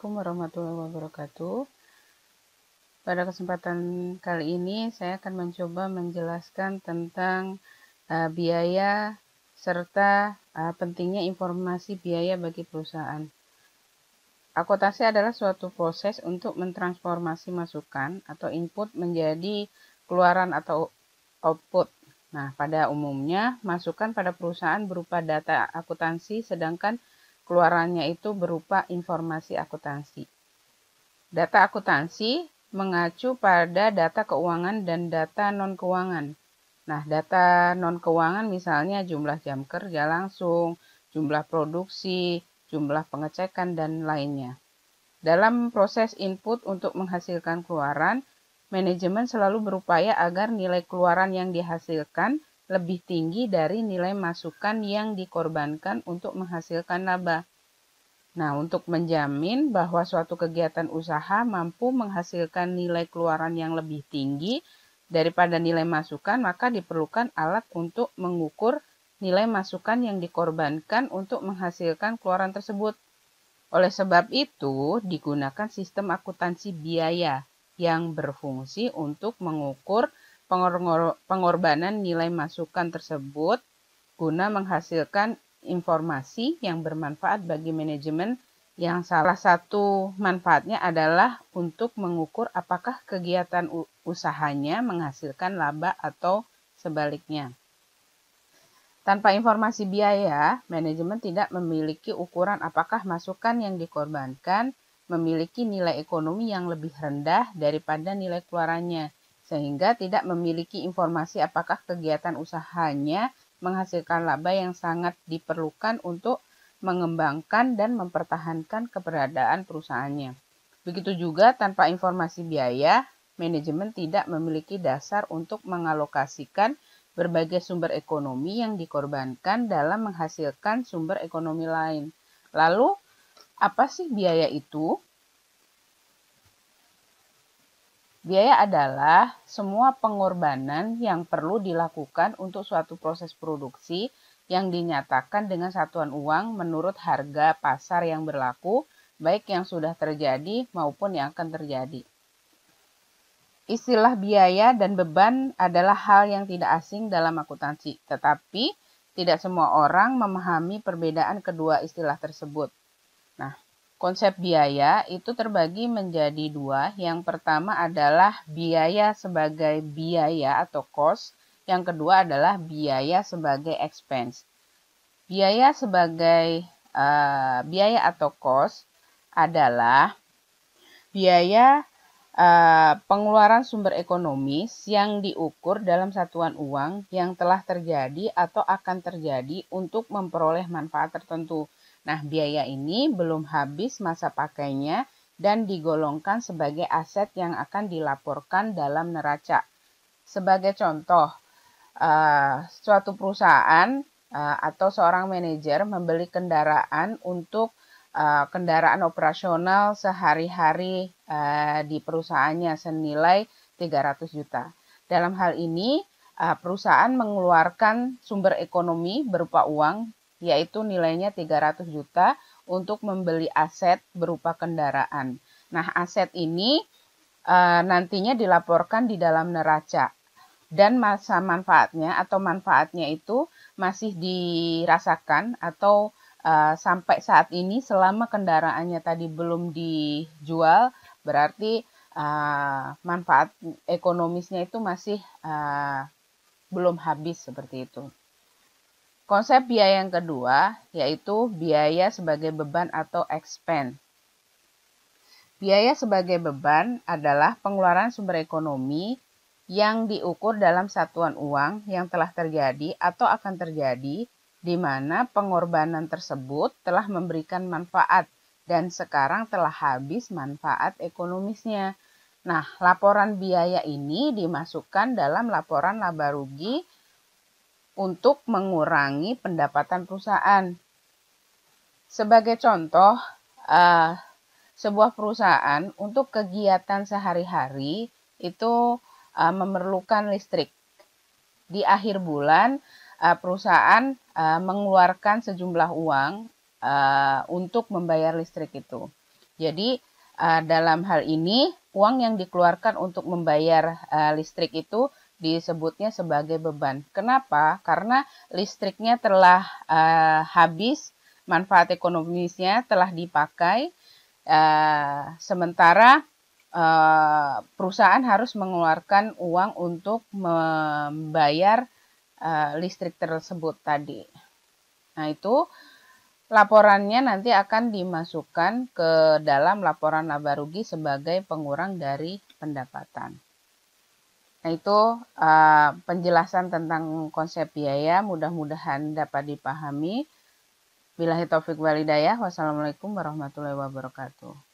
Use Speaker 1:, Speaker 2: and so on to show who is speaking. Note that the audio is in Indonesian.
Speaker 1: Assalamualaikum warahmatullahi wabarakatuh. Pada kesempatan kali ini saya akan mencoba menjelaskan tentang uh, biaya serta uh, pentingnya informasi biaya bagi perusahaan. Akuntansi adalah suatu proses untuk mentransformasi masukan atau input menjadi keluaran atau output. Nah, pada umumnya masukan pada perusahaan berupa data akuntansi sedangkan Keluarannya itu berupa informasi akuntansi. Data akuntansi mengacu pada data keuangan dan data non-keuangan. Nah, data non-keuangan misalnya jumlah jam kerja langsung, jumlah produksi, jumlah pengecekan, dan lainnya. Dalam proses input untuk menghasilkan keluaran, manajemen selalu berupaya agar nilai keluaran yang dihasilkan – lebih tinggi dari nilai masukan yang dikorbankan untuk menghasilkan laba. Nah, untuk menjamin bahwa suatu kegiatan usaha mampu menghasilkan nilai keluaran yang lebih tinggi daripada nilai masukan, maka diperlukan alat untuk mengukur nilai masukan yang dikorbankan untuk menghasilkan keluaran tersebut. Oleh sebab itu, digunakan sistem akuntansi biaya yang berfungsi untuk mengukur pengorbanan nilai masukan tersebut guna menghasilkan informasi yang bermanfaat bagi manajemen yang salah satu manfaatnya adalah untuk mengukur apakah kegiatan usahanya menghasilkan laba atau sebaliknya. Tanpa informasi biaya, manajemen tidak memiliki ukuran apakah masukan yang dikorbankan memiliki nilai ekonomi yang lebih rendah daripada nilai keluarannya sehingga tidak memiliki informasi apakah kegiatan usahanya menghasilkan laba yang sangat diperlukan untuk mengembangkan dan mempertahankan keberadaan perusahaannya. Begitu juga tanpa informasi biaya, manajemen tidak memiliki dasar untuk mengalokasikan berbagai sumber ekonomi yang dikorbankan dalam menghasilkan sumber ekonomi lain. Lalu, apa sih biaya itu? Biaya adalah semua pengorbanan yang perlu dilakukan untuk suatu proses produksi yang dinyatakan dengan satuan uang menurut harga pasar yang berlaku, baik yang sudah terjadi maupun yang akan terjadi. Istilah biaya dan beban adalah hal yang tidak asing dalam akuntansi, tetapi tidak semua orang memahami perbedaan kedua istilah tersebut. Nah, Konsep biaya itu terbagi menjadi dua. Yang pertama adalah biaya sebagai biaya atau cost. Yang kedua adalah biaya sebagai expense. Biaya sebagai uh, biaya atau cost adalah biaya uh, pengeluaran sumber ekonomis yang diukur dalam satuan uang yang telah terjadi atau akan terjadi untuk memperoleh manfaat tertentu. Nah, biaya ini belum habis masa pakainya dan digolongkan sebagai aset yang akan dilaporkan dalam neraca. Sebagai contoh, eh, suatu perusahaan eh, atau seorang manajer membeli kendaraan untuk eh, kendaraan operasional sehari-hari di perusahaannya senilai 300 juta. Dalam hal ini, perusahaan mengeluarkan sumber ekonomi berupa uang yaitu nilainya 300 juta untuk membeli aset berupa kendaraan. Nah, aset ini e, nantinya dilaporkan di dalam neraca dan masa manfaatnya atau manfaatnya itu masih dirasakan atau e, sampai saat ini selama kendaraannya tadi belum dijual berarti e, manfaat ekonomisnya itu masih belum habis seperti itu. Konsep biaya yang kedua yaitu biaya sebagai beban atau expense. Biaya sebagai beban adalah pengeluaran sumber ekonomi yang diukur dalam satuan uang yang telah terjadi atau akan terjadi, di mana pengorbanan tersebut telah memberikan manfaat dan sekarang telah habis manfaat ekonomisnya. Nah, laporan biaya ini dimasukkan dalam laporan laba rugi untuk mengurangi pendapatan perusahaan. Sebagai contoh, uh, sebuah perusahaan untuk kegiatan sehari-hari itu uh, memerlukan listrik. Di akhir bulan, uh, perusahaan uh, mengeluarkan sejumlah uang uh, untuk membayar listrik itu. Jadi, uh, dalam hal ini, uang yang dikeluarkan untuk membayar uh, listrik itu disebutnya sebagai beban. Kenapa? Karena listriknya telah uh, habis, manfaat ekonomisnya telah dipakai, uh, sementara uh, perusahaan harus mengeluarkan uang untuk membayar uh, listrik tersebut tadi. Nah, itu laporannya nanti akan dimasukkan ke dalam laporan laba rugi sebagai pengurang dari pendapatan. Nah itu uh, penjelasan tentang konsep biaya mudah-mudahan dapat dipahami. Bila taufik walidayah, wassalamualaikum warahmatullahi wabarakatuh.